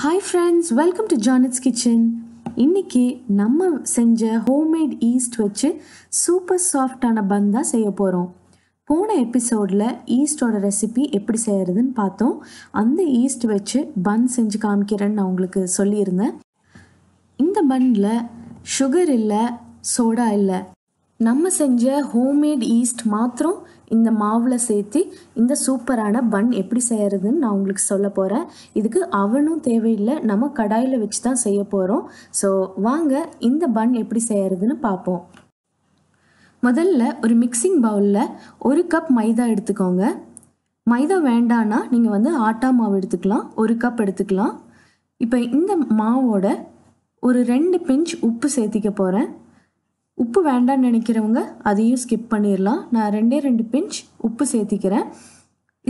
hi friends welcome to Janet's kitchen இன்றைக்கி நம்ம செஞ்ச ஹோம்மேட் ஈஸ்ட் வச்சு சூப்பர் சாஃப்டான பன் தான் செய்ய போகிறோம் போன எபிசோடில் ஈஸ்டோட ரெசிபி எப்படி செய்கிறதுன்னு பார்த்தோம் அந்த ஈஸ்ட் வச்சு பன் செஞ்சு காமிக்கிறேன்னு நான் உங்களுக்கு சொல்லியிருந்தேன் இந்த பன்னில் சுகர் இல்லை சோடா இல்லை நம்ம செஞ்ச ஹோம்மேட் ஈஸ்ட் மாத்திரம் இந்த மாவில் சேர்த்து இந்த சூப்பரான பன் எப்படி செய்கிறதுன்னு நான் உங்களுக்கு சொல்ல போகிறேன் இதுக்கு அவனும் தேவையில்லை நம்ம கடாயில் வச்சு தான் செய்ய போகிறோம் ஸோ வாங்க இந்த பன் எப்படி செய்கிறதுன்னு பார்ப்போம் முதல்ல ஒரு மிக்சிங் பவுலில் ஒரு கப் மைதா எடுத்துக்கோங்க மைதா வேண்டான்னா நீங்கள் வந்து ஆட்டா மாவு எடுத்துக்கலாம் ஒரு கப் எடுத்துக்கலாம் இப்போ இந்த மாவோட ஒரு ரெண்டு பிஞ்ச் உப்பு சேர்த்திக்க போகிறேன் உப்பு வேண்டாம்னு நினைக்கிறவங்க அதையும் ஸ்கிப் பண்ணிடலாம் நான் ரெண்டே ரெண்டு பிஞ்ச் உப்பு சேர்த்திக்கிறேன்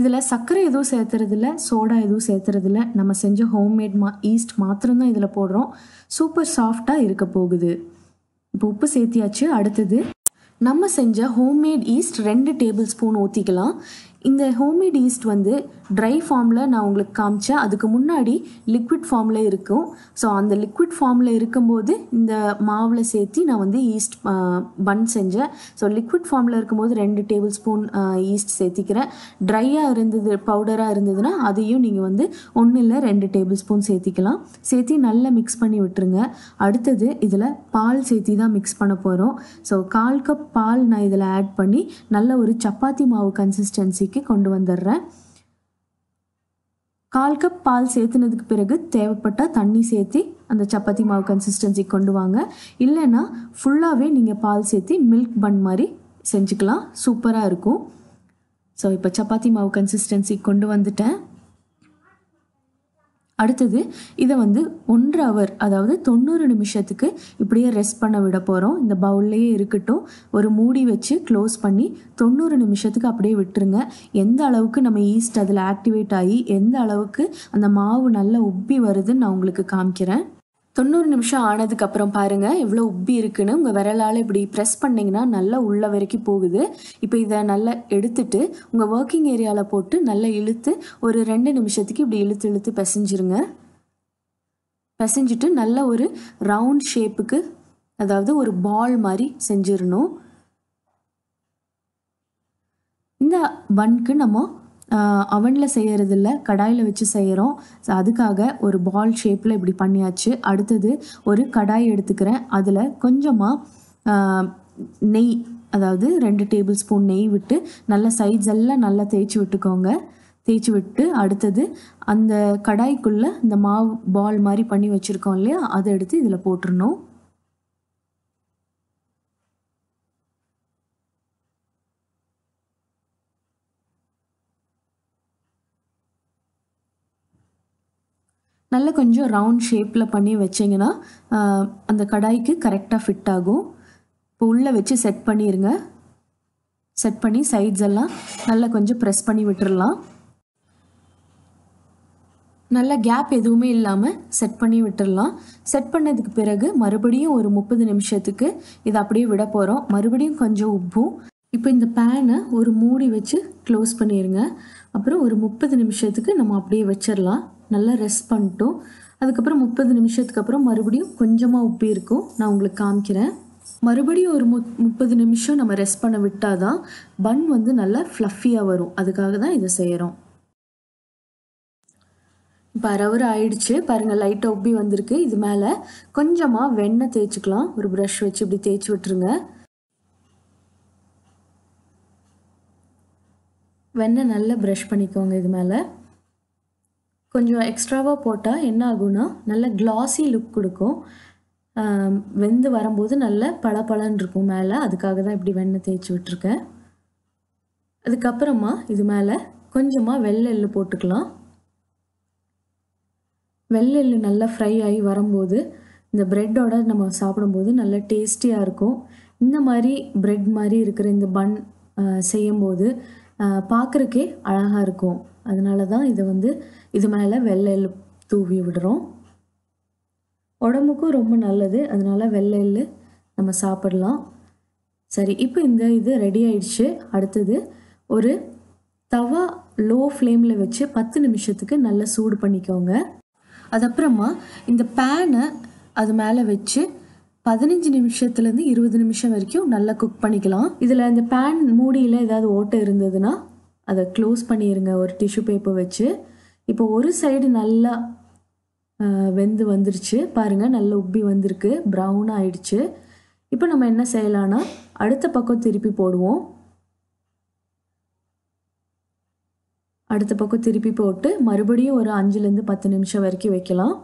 இதில் சர்க்கரை எதுவும் சேர்த்துறதில்ல சோடா எதுவும் சேர்த்துறதில்ல நம்ம செஞ்ச ஹோம்மேட் மா ஈஸ்ட் மாத்திரம்தான் இதில் போடுறோம் சூப்பர் சாஃப்டாக இருக்க போகுது இப்போ உப்பு சேர்த்தியாச்சு அடுத்தது நம்ம செஞ்ச ஹோம்மேட் ஈஸ்ட் ரெண்டு டேபிள் ஸ்பூன் ஊற்றிக்கலாம் இந்த ஹோம்மேட் ஈஸ்ட் வந்து ட்ரை ஃபார்மில் நான் உங்களுக்கு காமிச்சேன் அதுக்கு முன்னாடி லிக்விட் ஃபார்மில் இருக்கும் ஸோ அந்த லிக்விட் ஃபார்மில் இருக்கும்போது இந்த மாவில் சேர்த்து நான் வந்து ஈஸ்ட் பன் செஞ்சேன் ஸோ லிக்விட் ஃபார்மில் இருக்கும்போது ரெண்டு டேபிள் ஸ்பூன் ஈஸ்ட் சேர்த்திக்கிறேன் ட்ரையாக இருந்தது பவுடராக இருந்ததுன்னா அதையும் நீங்கள் வந்து ஒன்றும் இல்லை ரெண்டு டேபிள் ஸ்பூன் சேர்த்திக்கலாம் சேர்த்து நல்லா மிக்ஸ் பண்ணி விட்டுருங்க அடுத்தது இதில் பால் சேர்த்தி தான் மிக்ஸ் பண்ண போகிறோம் ஸோ கால் கப் பால் நான் இதில் ஆட் பண்ணி நல்ல ஒரு சப்பாத்தி மாவு கன்சிஸ்டன்சிக்கு வீட்டுக்கே கொண்டு வந்துடுறேன் கால் கப் பால் சேர்த்துனதுக்கு பிறகு தேவைப்பட்ட தண்ணி சேர்த்து அந்த சப்பாத்தி மாவு கன்சிஸ்டன்சி கொண்டு வாங்க இல்லைன்னா ஃபுல்லாகவே நீங்கள் பால் சேர்த்து மில்க் பன் மாதிரி செஞ்சுக்கலாம் சூப்பராக இருக்கும் ஸோ இப்போ சப்பாத்தி மாவு கன்சிஸ்டன்சி கொண்டு வந்துட்டேன் அடுத்தது இதை வந்து ஒன்று அவர் அதாவது தொண்ணூறு நிமிஷத்துக்கு இப்படியே ரெஸ்ட் பண்ண விட போகிறோம் இந்த பவுல்லையே இருக்கட்டும் ஒரு மூடி வச்சு க்ளோஸ் பண்ணி தொண்ணூறு நிமிஷத்துக்கு அப்படியே விட்டுருங்க எந்த அளவுக்கு நம்ம ஈஸ்ட் அதில் ஆக்டிவேட் ஆகி எந்த அளவுக்கு அந்த மாவு நல்லா உப்பி வருதுன்னு நான் உங்களுக்கு காமிக்கிறேன் தொண்ணூறு நிமிஷம் ஆனதுக்கப்புறம் பாருங்கள் எவ்வளோ உப்பி இருக்குன்னு உங்கள் விரலால் இப்படி ப்ரெஸ் பண்ணிங்கன்னா நல்லா உள்ள வரைக்கும் போகுது இப்போ இதை நல்லா எடுத்துட்டு உங்கள் ஒர்க்கிங் ஏரியாவில் போட்டு நல்லா இழுத்து ஒரு ரெண்டு நிமிஷத்துக்கு இப்படி இழுத்து இழுத்து பிசைஞ்சிருங்க பிசைஞ்சிட்டு நல்ல ஒரு ரவுண்ட் ஷேப்புக்கு அதாவது ஒரு பால் மாதிரி செஞ்சிடணும் இந்த பன்க்கு நம்ம அவனில் செய்கிறதில்ல கடாயில் வச்சு செய்கிறோம் அதுக்காக ஒரு பால் ஷேப்பில் இப்படி பண்ணியாச்சு அடுத்தது ஒரு கடாய் எடுத்துக்கிறேன் அதில் கொஞ்சமாக நெய் அதாவது ரெண்டு டேபிள் ஸ்பூன் நெய் விட்டு நல்லா சைட்ஸ் எல்லாம் நல்லா தேய்ச்சி விட்டுக்கோங்க தேய்ச்சி விட்டு அடுத்தது அந்த கடாய்க்குள்ளே இந்த மாவு பால் மாதிரி பண்ணி வச்சுருக்கோம் இல்லையா அதை எடுத்து இதில் போட்டுடணும் நல்லா கொஞ்சம் ரவுண்ட் ஷேப்பில் பண்ணி வச்சிங்கன்னா அந்த கடாய்க்கு கரெக்டாக ஃபிட் ஆகும் இப்போ உள்ளே வச்சு செட் பண்ணிடுங்க செட் பண்ணி சைட்ஸ் எல்லாம் நல்லா கொஞ்சம் ப்ரெஸ் பண்ணி விட்டுடலாம் நல்ல கேப் எதுவுமே இல்லாமல் செட் பண்ணி விட்டுடலாம் செட் பண்ணதுக்கு பிறகு மறுபடியும் ஒரு முப்பது நிமிஷத்துக்கு இதை அப்படியே விட போகிறோம் மறுபடியும் கொஞ்சம் உப்பும் இப்போ இந்த பேனை ஒரு மூடி வச்சு க்ளோஸ் பண்ணிடுங்க அப்புறம் ஒரு முப்பது நிமிஷத்துக்கு நம்ம அப்படியே வச்சிடலாம் நல்லா ரெஸ்ட் பண்ணிட்டோம் அதுக்கப்புறம் முப்பது நிமிஷத்துக்கு அப்புறம் மறுபடியும் கொஞ்சமாக உப்பு இருக்கும் நான் உங்களுக்கு காமிக்கிறேன் மறுபடியும் ஒரு மு முப்பது நிமிஷம் நம்ம ரெஸ்ட் பண்ண விட்டால் தான் பன் வந்து நல்லா ஃப்ளஃபியாக வரும் அதுக்காக தான் இதை செய்கிறோம் இப்போ அரவர் ஆயிடுச்சு பாருங்கள் லைட்டாக உப்பி வந்திருக்கு இது மேலே கொஞ்சமாக வெண்ணெய் தேய்ச்சிக்கலாம் ஒரு ப்ரஷ் வச்சு இப்படி தேய்ச்சி விட்டுருங்க வெண்ணெய் நல்லா ப்ரஷ் பண்ணிக்கோங்க இது மேலே கொஞ்சம் எக்ஸ்ட்ராவாக போட்டால் என்ன ஆகும்னா நல்ல கிளாஸி லுக் கொடுக்கும் வெந்து வரும்போது நல்ல பளபளன்னு இருக்கும் மேலே அதுக்காக தான் இப்படி வெண்ணெய் தேய்ச்சி விட்டுருக்கேன் அதுக்கப்புறமா இது மேலே கொஞ்சமாக வெள்ளை எள்ளு போட்டுக்கலாம் வெள்ளெல் நல்லா ஃப்ரை ஆகி வரும்போது இந்த ப்ரெட்டோட நம்ம சாப்பிடும்போது நல்ல டேஸ்டியாக இருக்கும் இந்த மாதிரி ப்ரெட் மாதிரி இருக்கிற இந்த பன் செய்யும்போது பார்க்குறக்கே அழகாக இருக்கும் அதனால தான் இதை வந்து இது மேலே வெள்ளையில் தூவி விடுறோம் உடம்புக்கும் ரொம்ப நல்லது அதனால் வெள்ளையில் நம்ம சாப்பிடலாம் சரி இப்போ இந்த இது ரெடி ஆயிடுச்சு அடுத்தது ஒரு தவா லோ ஃப்ளேமில் வச்சு பத்து நிமிஷத்துக்கு நல்லா சூடு பண்ணிக்கோங்க அதுக்கப்புறமா இந்த பேனை அது மேலே வச்சு பதினஞ்சு நிமிஷத்துலேருந்து இருபது நிமிஷம் வரைக்கும் நல்லா குக் பண்ணிக்கலாம் இதில் இந்த பேன் மூடியில் ஏதாவது ஓட்டை இருந்ததுன்னா அதை க்ளோஸ் பண்ணிடுங்க ஒரு டிஷ்யூ பேப்பர் வச்சு இப்போ ஒரு சைடு நல்லா வெந்து வந்துருச்சு பாருங்கள் நல்ல உப்பி வந்திருக்கு ப்ரௌன் ஆயிடுச்சு இப்போ நம்ம என்ன செய்யலான்னா அடுத்த பக்கம் திருப்பி போடுவோம் அடுத்த பக்கம் திருப்பி போட்டு மறுபடியும் ஒரு அஞ்சுலேருந்து பத்து நிமிஷம் வரைக்கும் வைக்கலாம்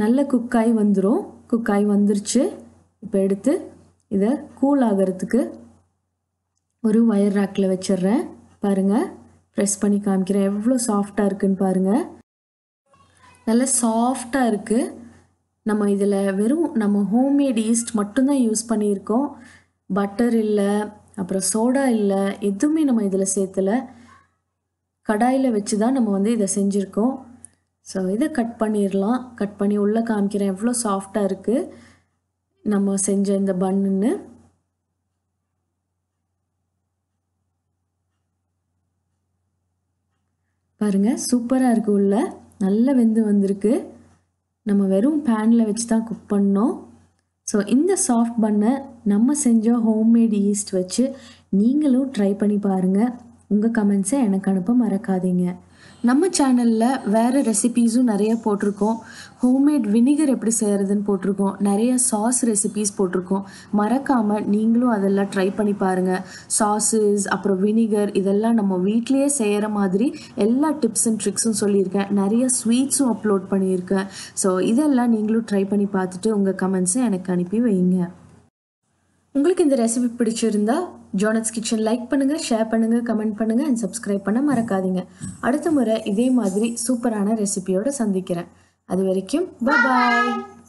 நல்ல குக்காய் வந்துடும் குக்காய் வந்துருச்சு இப்போ எடுத்து இதை கூல் ஆகிறதுக்கு ஒரு ஒயர் ரேக்கில் வச்சிடுறேன் பாருங்கள் ப்ரெஸ் பண்ணி காமிக்கிறேன் எவ்வளோ சாஃப்டாக இருக்குன்னு பாருங்கள் நல்ல சாஃப்டாக இருக்குது நம்ம இதில் வெறும் நம்ம ஹோம்மேட் ஈஸ்ட் மட்டும்தான் யூஸ் பண்ணியிருக்கோம் பட்டர் இல்லை அப்புறம் சோடா இல்லை எதுவுமே நம்ம இதில் சேர்த்துல கடாயில் வச்சு தான் நம்ம வந்து இதை செஞ்சுருக்கோம் ஸோ இதை கட் பண்ணிடலாம் கட் பண்ணி உள்ளே காமிக்கிறேன் எவ்வளோ சாஃப்டாக இருக்குது நம்ம செஞ்ச இந்த பண்ணுன்னு பாருங்கள் சூப்பராக இருக்குது உள்ள நல்ல வெந்து வந்திருக்கு நம்ம வெறும் பேனில் வச்சு தான் குக் பண்ணோம் ஸோ இந்த சாஃப்ட் பண்ணை நம்ம செஞ்ச ஹோம்மேட் ஈஸ்ட் வச்சு நீங்களும் ட்ரை பண்ணி பாருங்கள் உங்கள் கமெண்ட்ஸை எனக்கு அனுப்ப மறக்காதீங்க நம்ம சேனலில் வேறு ரெசிபீஸும் நிறைய போட்டிருக்கோம் ஹோம்மேட் வினிகர் எப்படி செய்கிறதுன்னு போட்டிருக்கோம் நிறைய சாஸ் ரெசிபீஸ் போட்டிருக்கோம் மறக்காமல் நீங்களும் அதெல்லாம் ட்ரை பண்ணி பாருங்கள் சாஸஸ் அப்புறம் வினிகர் இதெல்லாம் நம்ம வீட்லேயே செய்கிற மாதிரி எல்லா டிப்ஸ் அண்ட் ட்ரிக்ஸும் சொல்லியிருக்கேன் நிறைய ஸ்வீட்ஸும் அப்லோட் பண்ணியிருக்கேன் ஸோ இதெல்லாம் நீங்களும் ட்ரை பண்ணி பார்த்துட்டு உங்கள் கமெண்ட்ஸை எனக்கு அனுப்பி வைங்க உங்களுக்கு இந்த ரெசிபி பிடிச்சிருந்தா ஜோனட்ஸ் கிச்சன் லைக் பண்ணுங்கள் ஷேர் பண்ணுங்கள் கமெண்ட் பண்ணுங்கள் அண்ட் சப்ஸ்கிரைப் பண்ண மறக்காதீங்க அடுத்த முறை இதே மாதிரி சூப்பரான ரெசிபியோடு சந்திக்கிறேன் அது வரைக்கும் பாய்